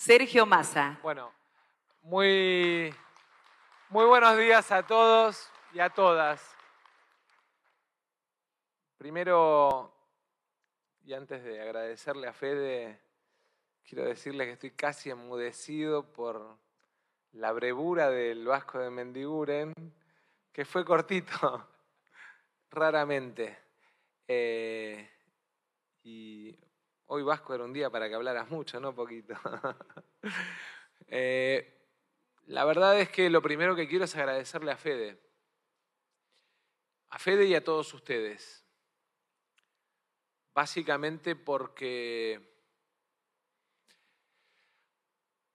Sergio Massa. Bueno, muy, muy buenos días a todos y a todas. Primero, y antes de agradecerle a Fede, quiero decirle que estoy casi enmudecido por la brevura del Vasco de Mendiguren, que fue cortito, raramente. Eh, y Hoy Vasco era un día para que hablaras mucho, no poquito. Eh, la verdad es que lo primero que quiero es agradecerle a Fede. A Fede y a todos ustedes. Básicamente porque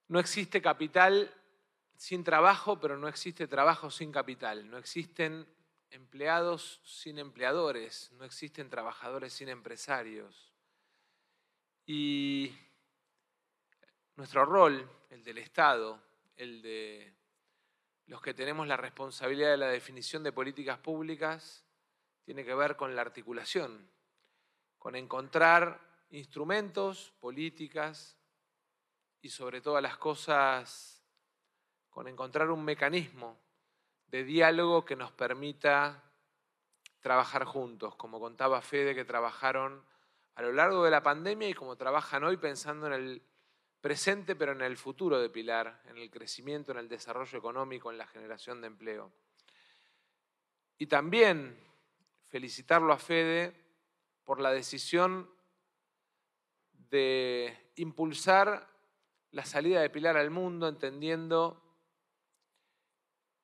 no existe capital sin trabajo, pero no existe trabajo sin capital. No existen empleados sin empleadores, no existen trabajadores sin empresarios. Y nuestro rol, el del Estado, el de los que tenemos la responsabilidad de la definición de políticas públicas, tiene que ver con la articulación, con encontrar instrumentos, políticas y sobre todas las cosas, con encontrar un mecanismo de diálogo que nos permita trabajar juntos, como contaba Fede, que trabajaron a lo largo de la pandemia y como trabajan hoy pensando en el presente, pero en el futuro de Pilar, en el crecimiento, en el desarrollo económico, en la generación de empleo. Y también felicitarlo a Fede por la decisión de impulsar la salida de Pilar al mundo, entendiendo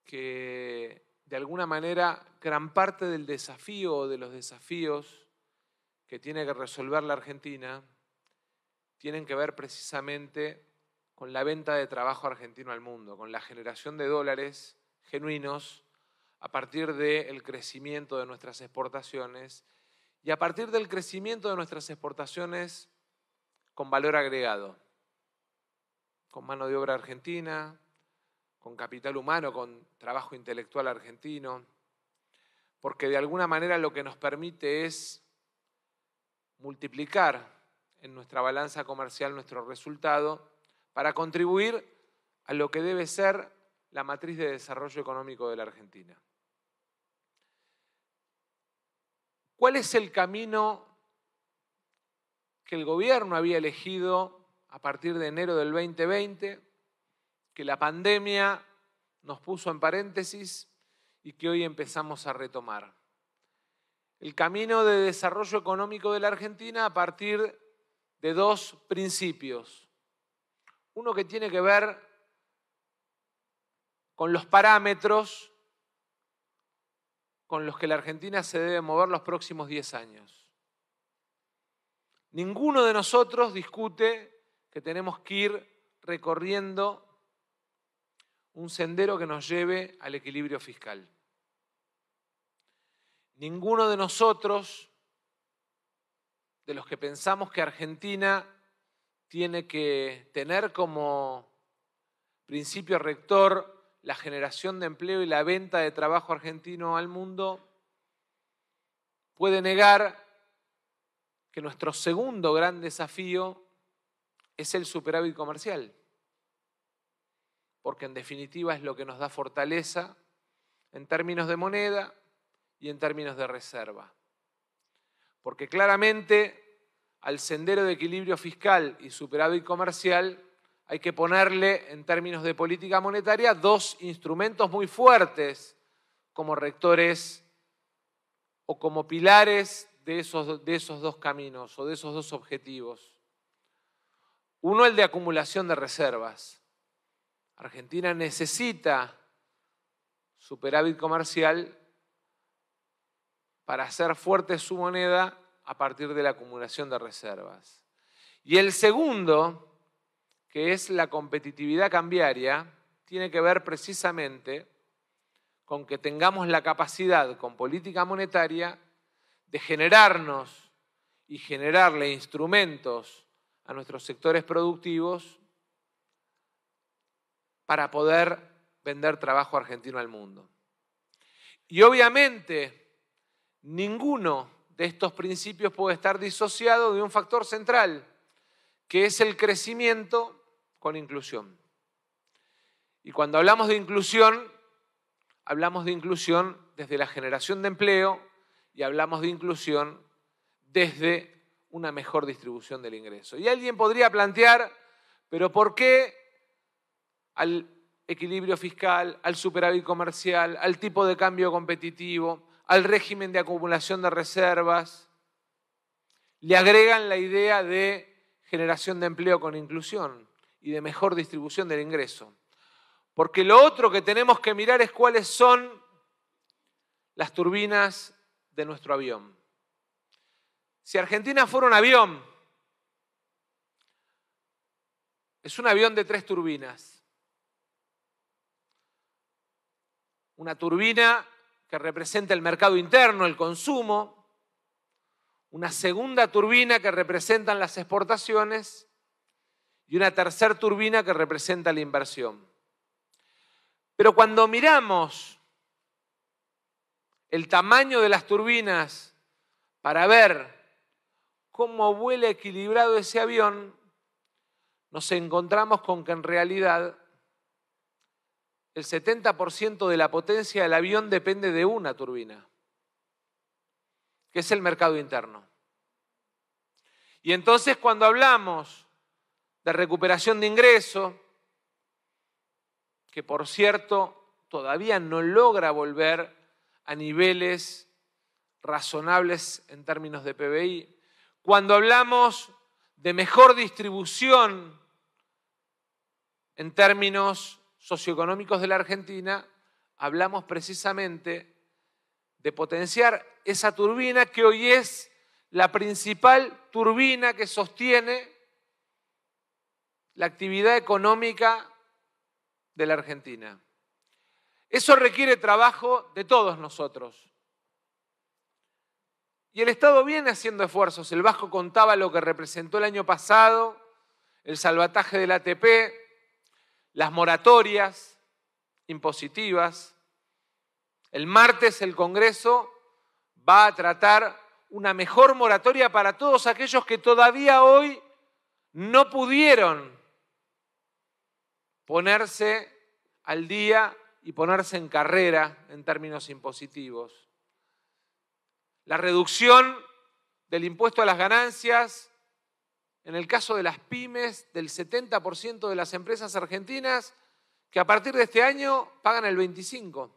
que de alguna manera gran parte del desafío o de los desafíos que tiene que resolver la Argentina tienen que ver precisamente con la venta de trabajo argentino al mundo, con la generación de dólares genuinos a partir del crecimiento de nuestras exportaciones y a partir del crecimiento de nuestras exportaciones con valor agregado, con mano de obra argentina, con capital humano, con trabajo intelectual argentino, porque de alguna manera lo que nos permite es multiplicar en nuestra balanza comercial nuestro resultado para contribuir a lo que debe ser la matriz de desarrollo económico de la Argentina. ¿Cuál es el camino que el gobierno había elegido a partir de enero del 2020, que la pandemia nos puso en paréntesis y que hoy empezamos a retomar? el camino de desarrollo económico de la Argentina a partir de dos principios. Uno que tiene que ver con los parámetros con los que la Argentina se debe mover los próximos 10 años. Ninguno de nosotros discute que tenemos que ir recorriendo un sendero que nos lleve al equilibrio fiscal. Ninguno de nosotros, de los que pensamos que Argentina tiene que tener como principio rector la generación de empleo y la venta de trabajo argentino al mundo, puede negar que nuestro segundo gran desafío es el superávit comercial, porque en definitiva es lo que nos da fortaleza en términos de moneda, y en términos de reserva. Porque claramente al sendero de equilibrio fiscal y superávit comercial hay que ponerle, en términos de política monetaria, dos instrumentos muy fuertes como rectores o como pilares de esos, de esos dos caminos o de esos dos objetivos. Uno, el de acumulación de reservas. Argentina necesita superávit comercial para hacer fuerte su moneda a partir de la acumulación de reservas. Y el segundo, que es la competitividad cambiaria, tiene que ver precisamente con que tengamos la capacidad con política monetaria de generarnos y generarle instrumentos a nuestros sectores productivos para poder vender trabajo argentino al mundo. Y obviamente ninguno de estos principios puede estar disociado de un factor central, que es el crecimiento con inclusión. Y cuando hablamos de inclusión, hablamos de inclusión desde la generación de empleo y hablamos de inclusión desde una mejor distribución del ingreso. Y alguien podría plantear, pero ¿por qué al equilibrio fiscal, al superávit comercial, al tipo de cambio competitivo, al régimen de acumulación de reservas, le agregan la idea de generación de empleo con inclusión y de mejor distribución del ingreso. Porque lo otro que tenemos que mirar es cuáles son las turbinas de nuestro avión. Si Argentina fuera un avión, es un avión de tres turbinas. Una turbina que representa el mercado interno, el consumo, una segunda turbina que representan las exportaciones y una tercera turbina que representa la inversión. Pero cuando miramos el tamaño de las turbinas para ver cómo vuela equilibrado ese avión, nos encontramos con que en realidad el 70% de la potencia del avión depende de una turbina, que es el mercado interno. Y entonces cuando hablamos de recuperación de ingreso, que por cierto todavía no logra volver a niveles razonables en términos de PBI, cuando hablamos de mejor distribución en términos socioeconómicos de la Argentina, hablamos precisamente de potenciar esa turbina que hoy es la principal turbina que sostiene la actividad económica de la Argentina. Eso requiere trabajo de todos nosotros. Y el Estado viene haciendo esfuerzos. El Vasco contaba lo que representó el año pasado, el salvataje del ATP, las moratorias impositivas. El martes el Congreso va a tratar una mejor moratoria para todos aquellos que todavía hoy no pudieron ponerse al día y ponerse en carrera en términos impositivos. La reducción del impuesto a las ganancias en el caso de las pymes, del 70% de las empresas argentinas que a partir de este año pagan el 25%.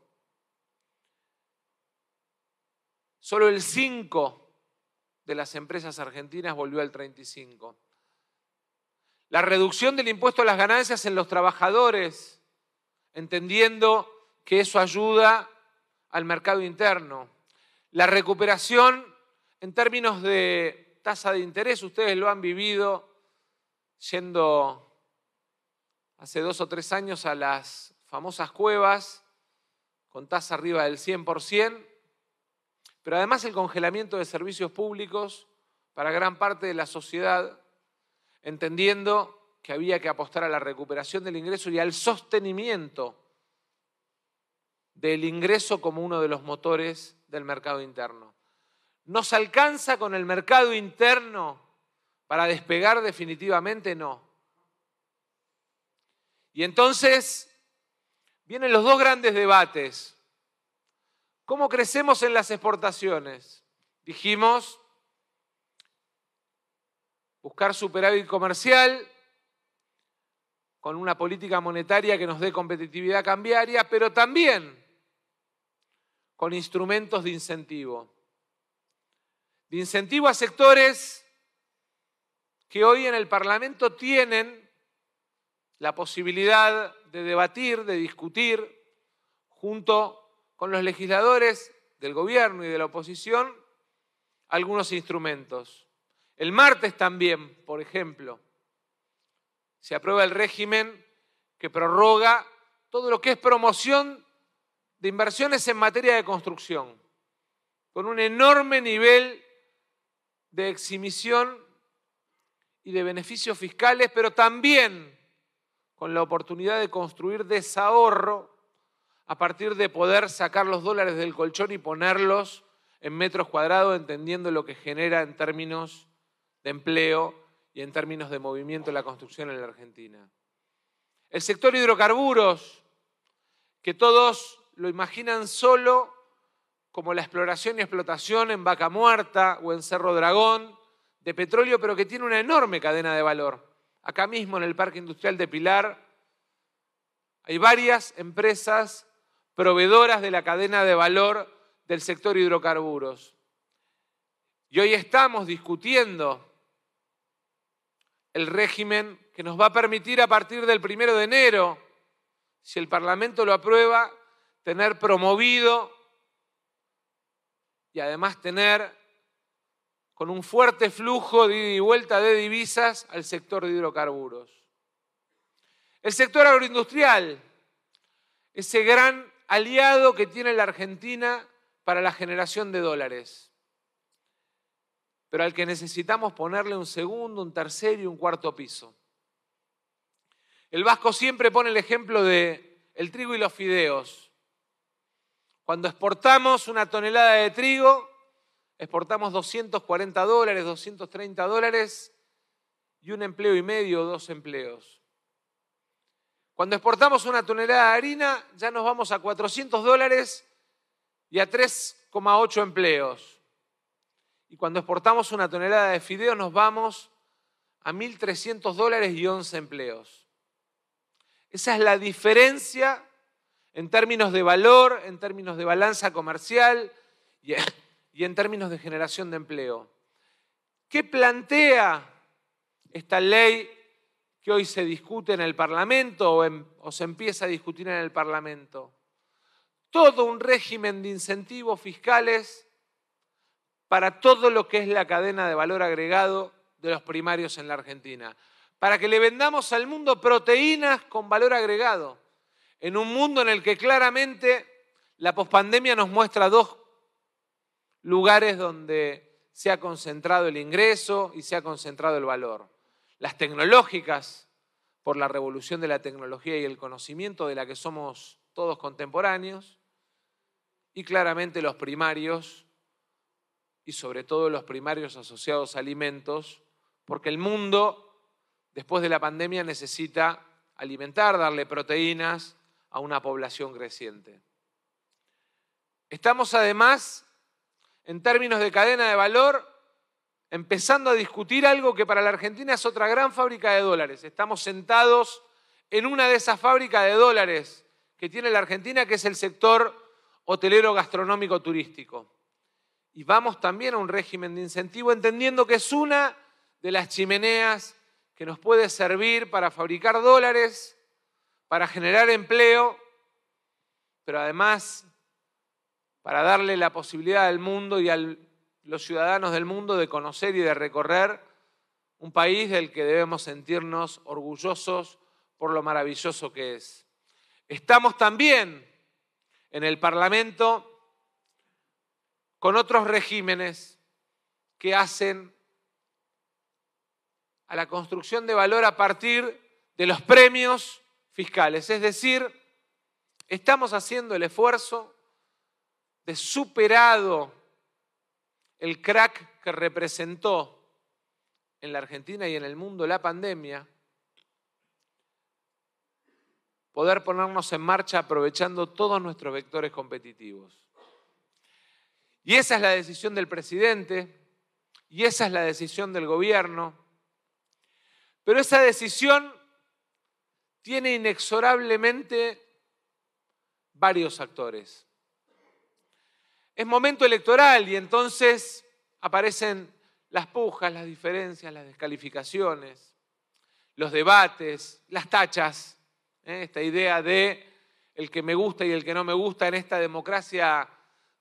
Solo el 5% de las empresas argentinas volvió al 35%. La reducción del impuesto a las ganancias en los trabajadores, entendiendo que eso ayuda al mercado interno. La recuperación en términos de tasa de interés, ustedes lo han vivido yendo hace dos o tres años a las famosas cuevas con tasa arriba del 100%, pero además el congelamiento de servicios públicos para gran parte de la sociedad, entendiendo que había que apostar a la recuperación del ingreso y al sostenimiento del ingreso como uno de los motores del mercado interno. ¿Nos alcanza con el mercado interno para despegar definitivamente? No. Y entonces vienen los dos grandes debates. ¿Cómo crecemos en las exportaciones? Dijimos buscar superávit comercial con una política monetaria que nos dé competitividad cambiaria, pero también con instrumentos de incentivo incentivo a sectores que hoy en el Parlamento tienen la posibilidad de debatir, de discutir, junto con los legisladores del gobierno y de la oposición, algunos instrumentos. El martes también, por ejemplo, se aprueba el régimen que prorroga todo lo que es promoción de inversiones en materia de construcción, con un enorme nivel de exhibición y de beneficios fiscales, pero también con la oportunidad de construir desahorro a partir de poder sacar los dólares del colchón y ponerlos en metros cuadrados, entendiendo lo que genera en términos de empleo y en términos de movimiento la construcción en la Argentina. El sector hidrocarburos, que todos lo imaginan solo como la exploración y explotación en Vaca Muerta o en Cerro Dragón, de petróleo, pero que tiene una enorme cadena de valor. Acá mismo en el Parque Industrial de Pilar hay varias empresas proveedoras de la cadena de valor del sector hidrocarburos. Y hoy estamos discutiendo el régimen que nos va a permitir a partir del primero de enero, si el Parlamento lo aprueba, tener promovido y además tener con un fuerte flujo de ida y vuelta de divisas al sector de hidrocarburos. El sector agroindustrial, ese gran aliado que tiene la Argentina para la generación de dólares, pero al que necesitamos ponerle un segundo, un tercer y un cuarto piso. El vasco siempre pone el ejemplo de el trigo y los fideos. Cuando exportamos una tonelada de trigo, exportamos 240 dólares, 230 dólares y un empleo y medio dos empleos. Cuando exportamos una tonelada de harina, ya nos vamos a 400 dólares y a 3,8 empleos. Y cuando exportamos una tonelada de fideo, nos vamos a 1.300 dólares y 11 empleos. Esa es la diferencia en términos de valor, en términos de balanza comercial y en términos de generación de empleo. ¿Qué plantea esta ley que hoy se discute en el Parlamento em, o, se empieza a discutir en el Parlamento? Todo un régimen de incentivos fiscales para todo lo que es la cadena de valor agregado de los primarios en la Argentina, para que le vendamos al mundo proteínas con valor agregado en un mundo en el que claramente la pospandemia nos muestra dos lugares donde se ha concentrado el ingreso y se ha concentrado el valor. Las tecnológicas, por la revolución de la tecnología y el conocimiento de la que somos todos contemporáneos, y claramente los primarios, y sobre todo los primarios asociados a alimentos, porque el mundo, después de la pandemia, necesita alimentar, darle proteínas, a una población creciente. Estamos además, en términos de cadena de valor, empezando a discutir algo que para la Argentina es otra gran fábrica de dólares. Estamos sentados en una de esas fábricas de dólares que tiene la Argentina, que es el sector hotelero, gastronómico, turístico. Y vamos también a un régimen de incentivo, entendiendo que es una de las chimeneas que nos puede servir para fabricar dólares para generar empleo, pero además para darle la posibilidad al mundo y a los ciudadanos del mundo de conocer y de recorrer un país del que debemos sentirnos orgullosos por lo maravilloso que es. Estamos también en el Parlamento con otros regímenes que hacen a la construcción de valor a partir de los premios fiscales. Es decir, estamos haciendo el esfuerzo de superado el crack que representó en la Argentina y en el mundo la pandemia, poder ponernos en marcha aprovechando todos nuestros vectores competitivos. Y esa es la decisión del presidente y esa es la decisión del gobierno, pero esa decisión tiene inexorablemente varios actores. Es momento electoral y entonces aparecen las pujas, las diferencias, las descalificaciones, los debates, las tachas, ¿eh? esta idea de el que me gusta y el que no me gusta en esta democracia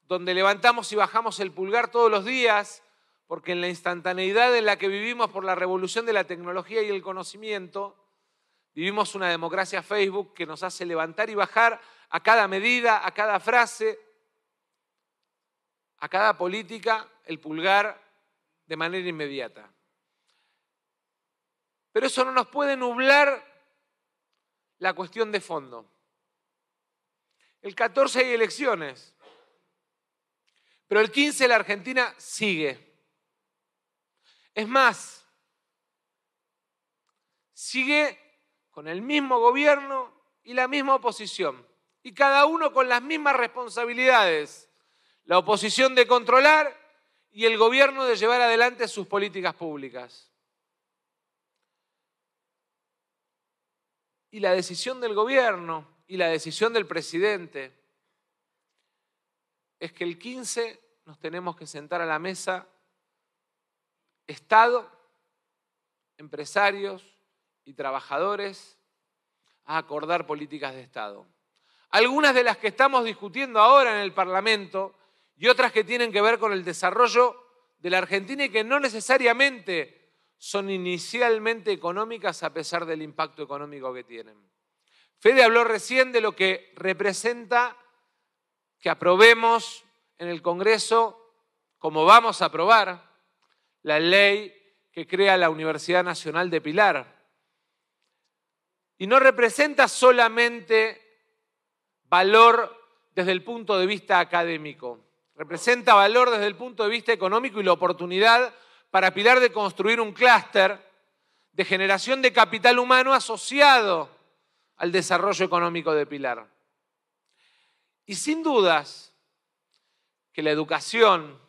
donde levantamos y bajamos el pulgar todos los días, porque en la instantaneidad en la que vivimos por la revolución de la tecnología y el conocimiento, Vivimos una democracia Facebook que nos hace levantar y bajar a cada medida, a cada frase, a cada política, el pulgar de manera inmediata. Pero eso no nos puede nublar la cuestión de fondo. El 14 hay elecciones, pero el 15 la Argentina sigue. Es más, sigue con el mismo gobierno y la misma oposición, y cada uno con las mismas responsabilidades, la oposición de controlar y el gobierno de llevar adelante sus políticas públicas. Y la decisión del gobierno y la decisión del presidente es que el 15 nos tenemos que sentar a la mesa Estado, empresarios, y trabajadores a acordar políticas de Estado. Algunas de las que estamos discutiendo ahora en el Parlamento y otras que tienen que ver con el desarrollo de la Argentina y que no necesariamente son inicialmente económicas a pesar del impacto económico que tienen. Fede habló recién de lo que representa que aprobemos en el Congreso, como vamos a aprobar, la ley que crea la Universidad Nacional de Pilar, y no representa solamente valor desde el punto de vista académico, representa valor desde el punto de vista económico y la oportunidad para Pilar de construir un clúster de generación de capital humano asociado al desarrollo económico de Pilar. Y sin dudas que la educación,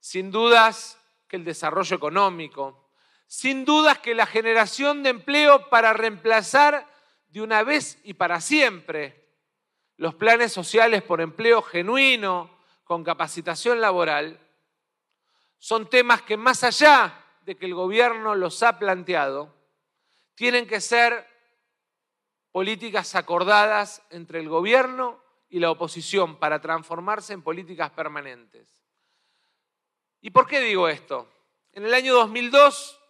sin dudas que el desarrollo económico, sin dudas que la generación de empleo para reemplazar de una vez y para siempre los planes sociales por empleo genuino, con capacitación laboral, son temas que más allá de que el gobierno los ha planteado, tienen que ser políticas acordadas entre el gobierno y la oposición para transformarse en políticas permanentes. ¿Y por qué digo esto? En el año 2002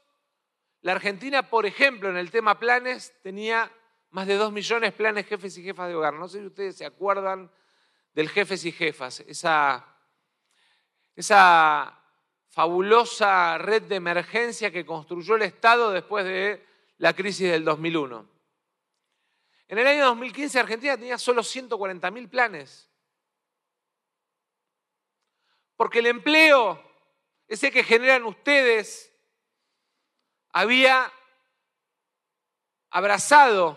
la Argentina, por ejemplo, en el tema planes, tenía más de 2 millones de planes jefes y jefas de hogar. No sé si ustedes se acuerdan del jefes y jefas, esa, esa fabulosa red de emergencia que construyó el Estado después de la crisis del 2001. En el año 2015 Argentina tenía solo 140.000 planes. Porque el empleo, ese que generan ustedes, había abrazado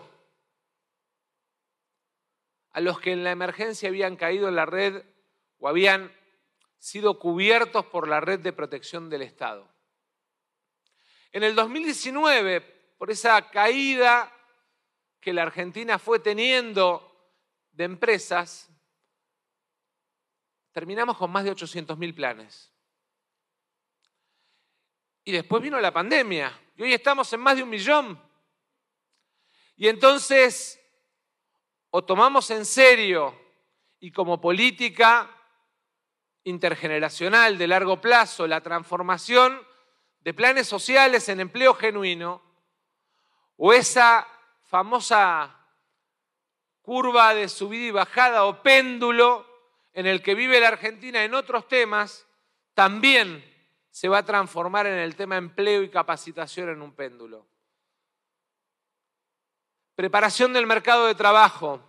a los que en la emergencia habían caído en la red o habían sido cubiertos por la red de protección del Estado. En el 2019, por esa caída que la Argentina fue teniendo de empresas, terminamos con más de 800.000 planes. Y después vino la pandemia, y hoy estamos en más de un millón. Y entonces, o tomamos en serio y como política intergeneracional de largo plazo la transformación de planes sociales en empleo genuino, o esa famosa curva de subida y bajada o péndulo en el que vive la Argentina en otros temas, también se va a transformar en el tema empleo y capacitación en un péndulo. Preparación del mercado de trabajo.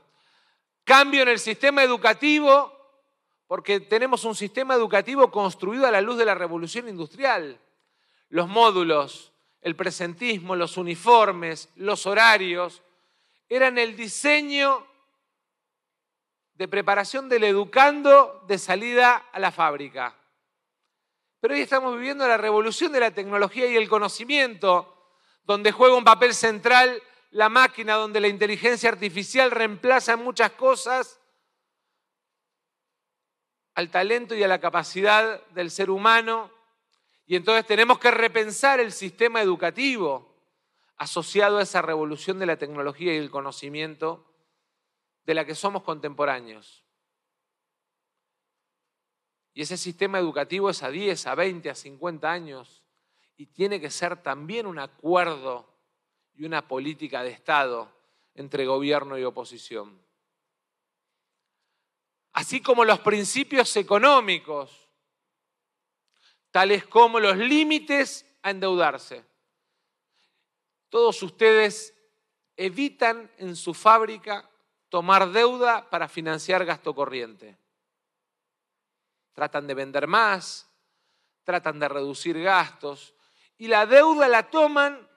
Cambio en el sistema educativo, porque tenemos un sistema educativo construido a la luz de la revolución industrial. Los módulos, el presentismo, los uniformes, los horarios, eran el diseño de preparación del educando de salida a la fábrica. Pero hoy estamos viviendo la revolución de la tecnología y el conocimiento, donde juega un papel central la máquina, donde la inteligencia artificial reemplaza muchas cosas al talento y a la capacidad del ser humano. Y entonces tenemos que repensar el sistema educativo asociado a esa revolución de la tecnología y el conocimiento de la que somos contemporáneos. Y ese sistema educativo es a 10, a 20, a 50 años y tiene que ser también un acuerdo y una política de Estado entre gobierno y oposición. Así como los principios económicos, tales como los límites a endeudarse. Todos ustedes evitan en su fábrica tomar deuda para financiar gasto corriente tratan de vender más, tratan de reducir gastos y la deuda la toman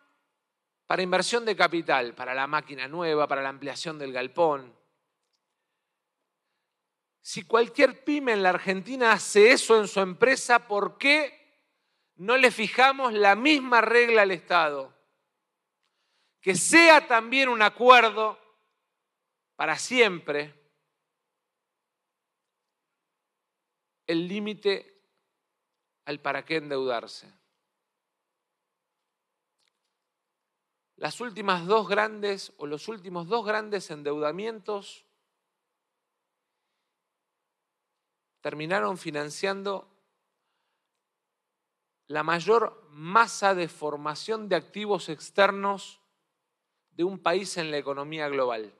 para inversión de capital, para la máquina nueva, para la ampliación del galpón. Si cualquier pyme en la Argentina hace eso en su empresa, ¿por qué no le fijamos la misma regla al Estado? Que sea también un acuerdo para siempre el límite al para qué endeudarse. Las últimas dos grandes o los últimos dos grandes endeudamientos terminaron financiando la mayor masa de formación de activos externos de un país en la economía global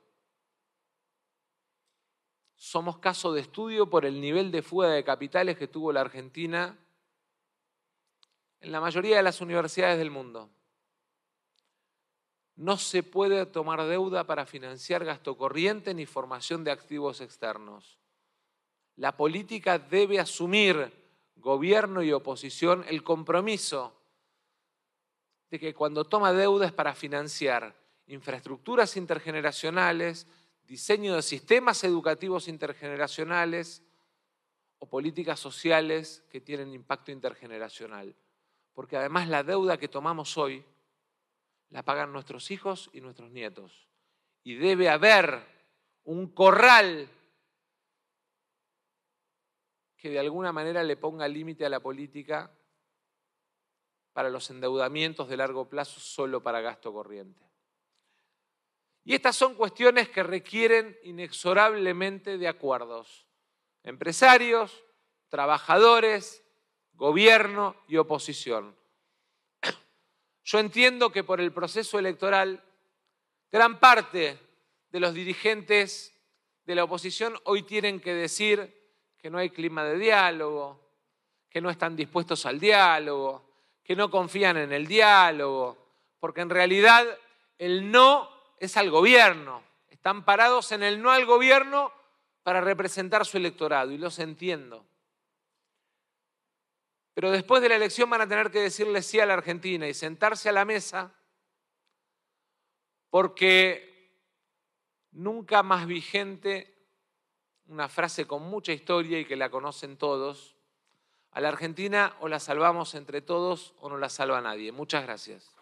somos caso de estudio por el nivel de fuga de capitales que tuvo la Argentina en la mayoría de las universidades del mundo. No se puede tomar deuda para financiar gasto corriente ni formación de activos externos. La política debe asumir, gobierno y oposición, el compromiso de que cuando toma deudas para financiar infraestructuras intergeneracionales, diseño de sistemas educativos intergeneracionales o políticas sociales que tienen impacto intergeneracional. Porque además la deuda que tomamos hoy la pagan nuestros hijos y nuestros nietos. Y debe haber un corral que de alguna manera le ponga límite a la política para los endeudamientos de largo plazo solo para gasto corriente. Y estas son cuestiones que requieren inexorablemente de acuerdos. Empresarios, trabajadores, gobierno y oposición. Yo entiendo que por el proceso electoral, gran parte de los dirigentes de la oposición hoy tienen que decir que no hay clima de diálogo, que no están dispuestos al diálogo, que no confían en el diálogo, porque en realidad el no es al gobierno. Están parados en el no al gobierno para representar su electorado y los entiendo. Pero después de la elección van a tener que decirle sí a la Argentina y sentarse a la mesa porque nunca más vigente, una frase con mucha historia y que la conocen todos, a la Argentina o la salvamos entre todos o no la salva nadie. Muchas gracias.